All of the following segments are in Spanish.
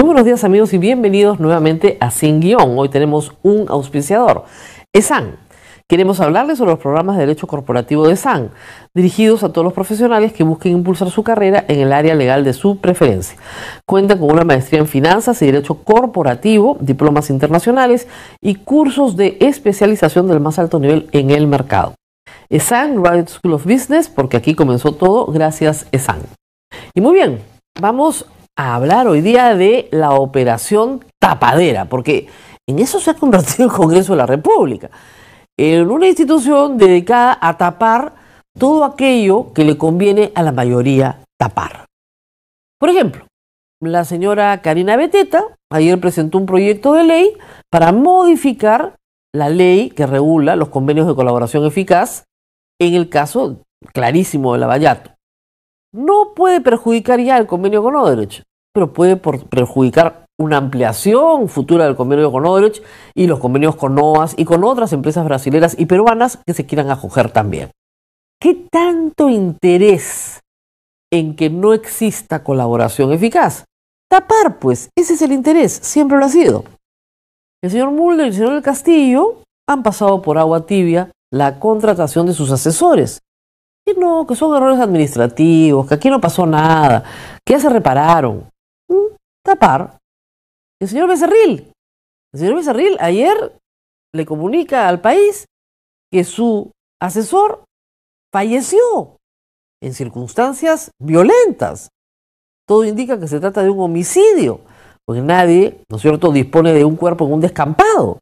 Muy buenos días amigos y bienvenidos nuevamente a Sin Guión. Hoy tenemos un auspiciador, ESAN. Queremos hablarles sobre los programas de derecho corporativo de ESAN, dirigidos a todos los profesionales que busquen impulsar su carrera en el área legal de su preferencia. Cuentan con una maestría en finanzas y derecho corporativo, diplomas internacionales y cursos de especialización del más alto nivel en el mercado. ESAN Graduate School of Business, porque aquí comenzó todo, gracias ESAN. Y muy bien, vamos a hablar hoy día de la operación tapadera, porque en eso se ha convertido el Congreso de la República, en una institución dedicada a tapar todo aquello que le conviene a la mayoría tapar. Por ejemplo, la señora Karina Beteta ayer presentó un proyecto de ley para modificar la ley que regula los convenios de colaboración eficaz en el caso clarísimo la Vallato no puede perjudicar ya el convenio con Odebrecht, pero puede perjudicar una ampliación futura del convenio con Odebrecht y los convenios con OAS y con otras empresas brasileras y peruanas que se quieran acoger también. ¿Qué tanto interés en que no exista colaboración eficaz? Tapar, pues, ese es el interés, siempre lo ha sido. El señor Mulder y el señor del Castillo han pasado por agua tibia la contratación de sus asesores. Que no, que son errores administrativos, que aquí no pasó nada, que se repararon. Mm, tapar. El señor Becerril. El señor Becerril ayer le comunica al país que su asesor falleció en circunstancias violentas. Todo indica que se trata de un homicidio, porque nadie, ¿no es cierto?, dispone de un cuerpo en un descampado.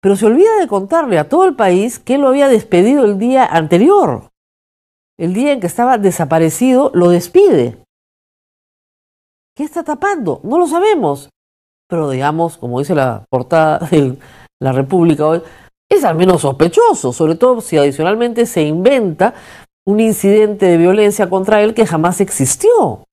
Pero se olvida de contarle a todo el país que lo había despedido el día anterior. El día en que estaba desaparecido, lo despide. ¿Qué está tapando? No lo sabemos. Pero digamos, como dice la portada de la República hoy, es al menos sospechoso, sobre todo si adicionalmente se inventa un incidente de violencia contra él que jamás existió,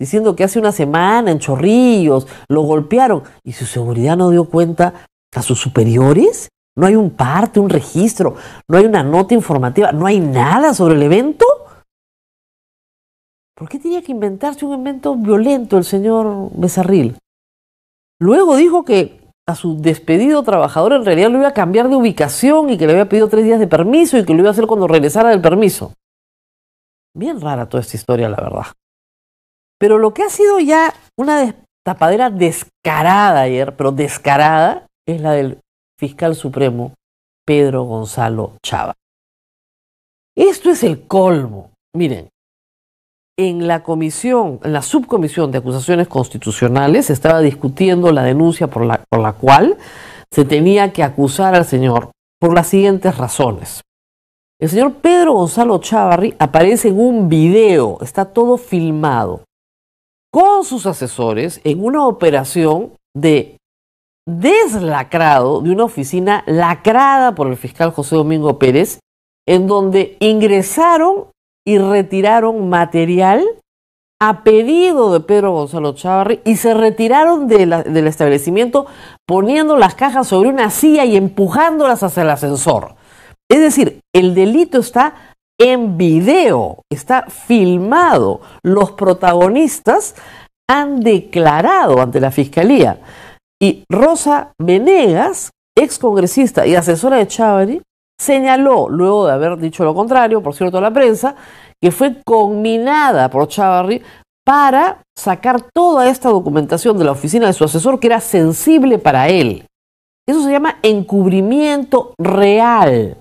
diciendo que hace una semana en Chorrillos lo golpearon y su seguridad no dio cuenta a sus superiores. No hay un parte, un registro, no hay una nota informativa, no hay nada sobre el evento. ¿Por qué tenía que inventarse un evento violento el señor Becerril? Luego dijo que a su despedido trabajador en realidad lo iba a cambiar de ubicación y que le había pedido tres días de permiso y que lo iba a hacer cuando regresara del permiso. Bien rara toda esta historia, la verdad. Pero lo que ha sido ya una tapadera descarada ayer, pero descarada, es la del fiscal supremo Pedro Gonzalo Chava. Esto es el colmo. Miren, en la comisión, en la subcomisión de acusaciones constitucionales se estaba discutiendo la denuncia por la, por la cual se tenía que acusar al señor por las siguientes razones. El señor Pedro Gonzalo Chavarri aparece en un video, está todo filmado, con sus asesores en una operación de deslacrado de una oficina lacrada por el fiscal José Domingo Pérez, en donde ingresaron y retiraron material a pedido de Pedro Gonzalo Chávarri y se retiraron del establecimiento poniendo las cajas sobre una silla y empujándolas hacia el ascensor. Es decir, el delito está en video, está filmado. Los protagonistas han declarado ante la fiscalía. Y Rosa Menegas, excongresista y asesora de Chávez, señaló, luego de haber dicho lo contrario, por cierto, a la prensa, que fue combinada por Chávarri para sacar toda esta documentación de la oficina de su asesor que era sensible para él. Eso se llama encubrimiento real.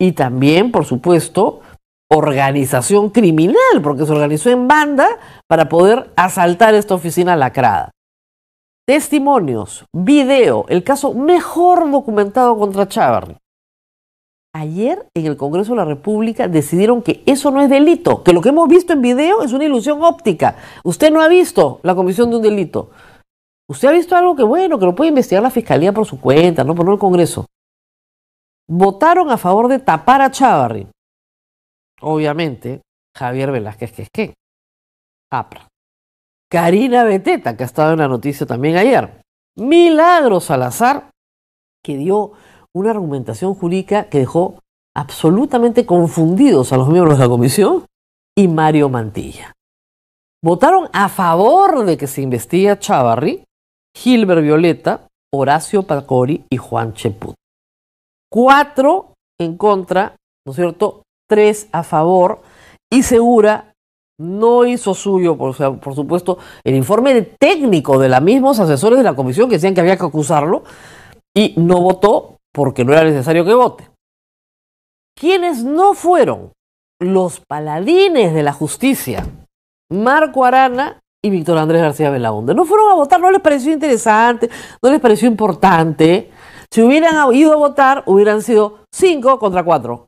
Y también, por supuesto, organización criminal, porque se organizó en banda para poder asaltar esta oficina lacrada testimonios, video, el caso mejor documentado contra Chávarri. Ayer en el Congreso de la República decidieron que eso no es delito, que lo que hemos visto en video es una ilusión óptica. Usted no ha visto la comisión de un delito. Usted ha visto algo que, bueno, que lo puede investigar la Fiscalía por su cuenta, no por el Congreso. Votaron a favor de tapar a Chávarri. Obviamente, Javier Velázquez, que es qué. APRA. Karina Beteta, que ha estado en la noticia también ayer. Milagro Salazar, que dio una argumentación jurídica que dejó absolutamente confundidos a los miembros de la comisión y Mario Mantilla. Votaron a favor de que se investigue a Chavarri, Gilbert Violeta, Horacio Pacori y Juan Cheput. Cuatro en contra, ¿no es cierto? Tres a favor y Segura no hizo suyo, por, supuesto, el informe técnico de los mismos asesores de la comisión que decían que había que acusarlo y no votó porque no era necesario que vote. Quienes no fueron los paladines de la justicia, Marco Arana y Víctor Andrés García Belaunde, no fueron a votar, no les pareció interesante, no les pareció importante. Si hubieran ido a votar, hubieran sido cinco contra cuatro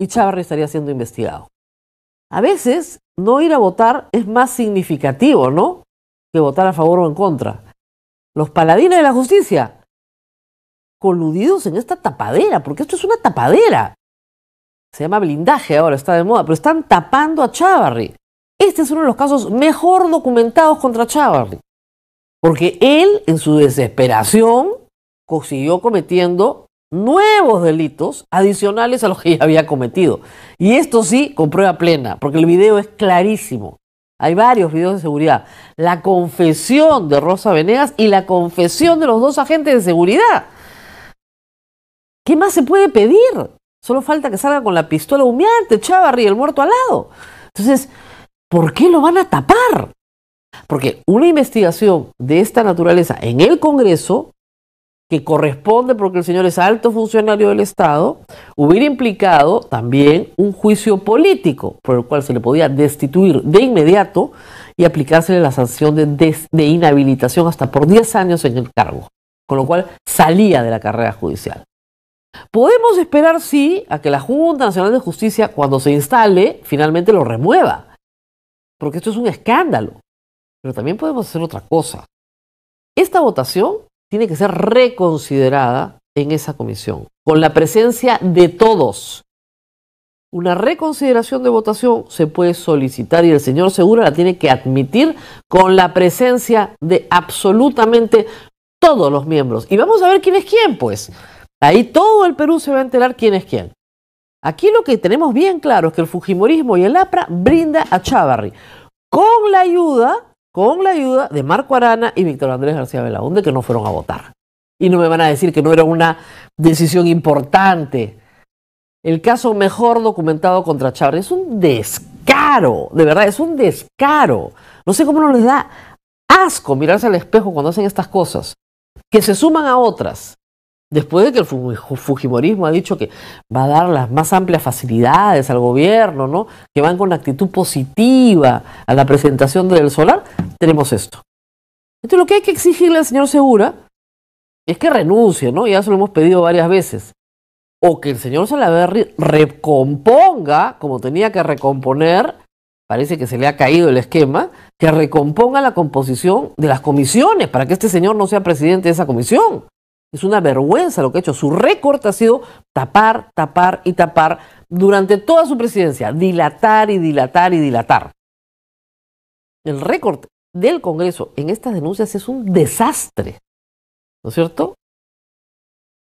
y Chávez estaría siendo investigado. A veces no ir a votar es más significativo, ¿no? Que votar a favor o en contra. Los paladines de la justicia, coludidos en esta tapadera, porque esto es una tapadera. Se llama blindaje ahora, está de moda, pero están tapando a Chávarri. Este es uno de los casos mejor documentados contra Chávarri. Porque él, en su desesperación, consiguió cometiendo nuevos delitos adicionales a los que ya había cometido. Y esto sí, con prueba plena, porque el video es clarísimo. Hay varios videos de seguridad. La confesión de Rosa Venegas y la confesión de los dos agentes de seguridad. ¿Qué más se puede pedir? Solo falta que salga con la pistola humeante, Chavarri, el muerto al lado. Entonces, ¿por qué lo van a tapar? Porque una investigación de esta naturaleza en el Congreso que corresponde porque el señor es alto funcionario del Estado, hubiera implicado también un juicio político por el cual se le podía destituir de inmediato y aplicársele la sanción de, de inhabilitación hasta por 10 años en el cargo, con lo cual salía de la carrera judicial. Podemos esperar, sí, a que la Junta Nacional de Justicia, cuando se instale, finalmente lo remueva, porque esto es un escándalo, pero también podemos hacer otra cosa. Esta votación tiene que ser reconsiderada en esa comisión, con la presencia de todos. Una reconsideración de votación se puede solicitar y el señor Segura la tiene que admitir con la presencia de absolutamente todos los miembros. Y vamos a ver quién es quién, pues. Ahí todo el Perú se va a enterar quién es quién. Aquí lo que tenemos bien claro es que el Fujimorismo y el APRA brinda a Chávarri con la ayuda con la ayuda de Marco Arana y Víctor Andrés García Belaunde, que no fueron a votar. Y no me van a decir que no era una decisión importante. El caso mejor documentado contra Chávez es un descaro, de verdad, es un descaro. No sé cómo no les da asco mirarse al espejo cuando hacen estas cosas, que se suman a otras Después de que el Fujimorismo ha dicho que va a dar las más amplias facilidades al gobierno, ¿no? que van con actitud positiva a la presentación del solar, tenemos esto. Entonces lo que hay que exigirle al señor Segura es que renuncie, ¿no? Ya se lo hemos pedido varias veces. O que el señor Salaverry recomponga, como tenía que recomponer, parece que se le ha caído el esquema, que recomponga la composición de las comisiones para que este señor no sea presidente de esa comisión. Es una vergüenza lo que ha hecho. Su récord ha sido tapar, tapar y tapar durante toda su presidencia. Dilatar y dilatar y dilatar. El récord del Congreso en estas denuncias es un desastre. ¿No es cierto?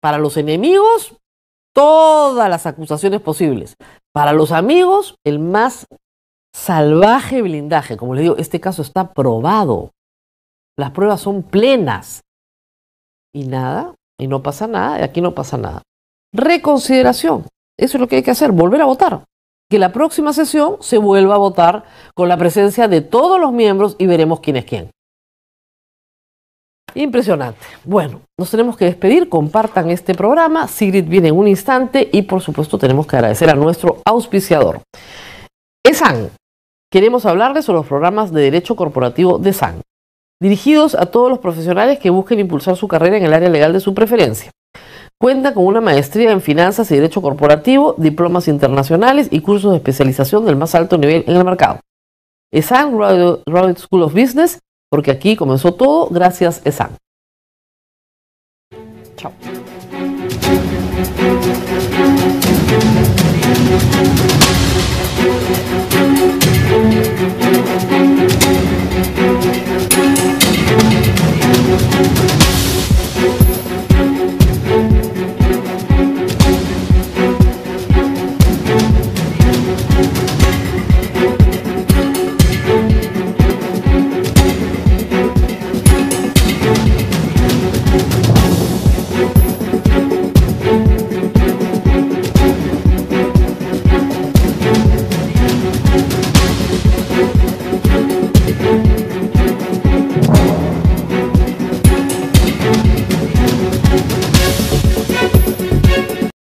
Para los enemigos, todas las acusaciones posibles. Para los amigos, el más salvaje blindaje. Como le digo, este caso está probado. Las pruebas son plenas y nada, y no pasa nada, y aquí no pasa nada. Reconsideración, eso es lo que hay que hacer, volver a votar. Que la próxima sesión se vuelva a votar con la presencia de todos los miembros y veremos quién es quién. Impresionante. Bueno, nos tenemos que despedir. Compartan este programa. Sigrid viene en un instante y por supuesto tenemos que agradecer a nuestro auspiciador. ESAN. Queremos hablarles sobre los programas de derecho corporativo de SAN dirigidos a todos los profesionales que busquen impulsar su carrera en el área legal de su preferencia. Cuenta con una maestría en finanzas y derecho corporativo, diplomas internacionales y cursos de especialización del más alto nivel en el mercado. ESAN Graduate School of Business, porque aquí comenzó todo. Gracias, ESAN. Chao.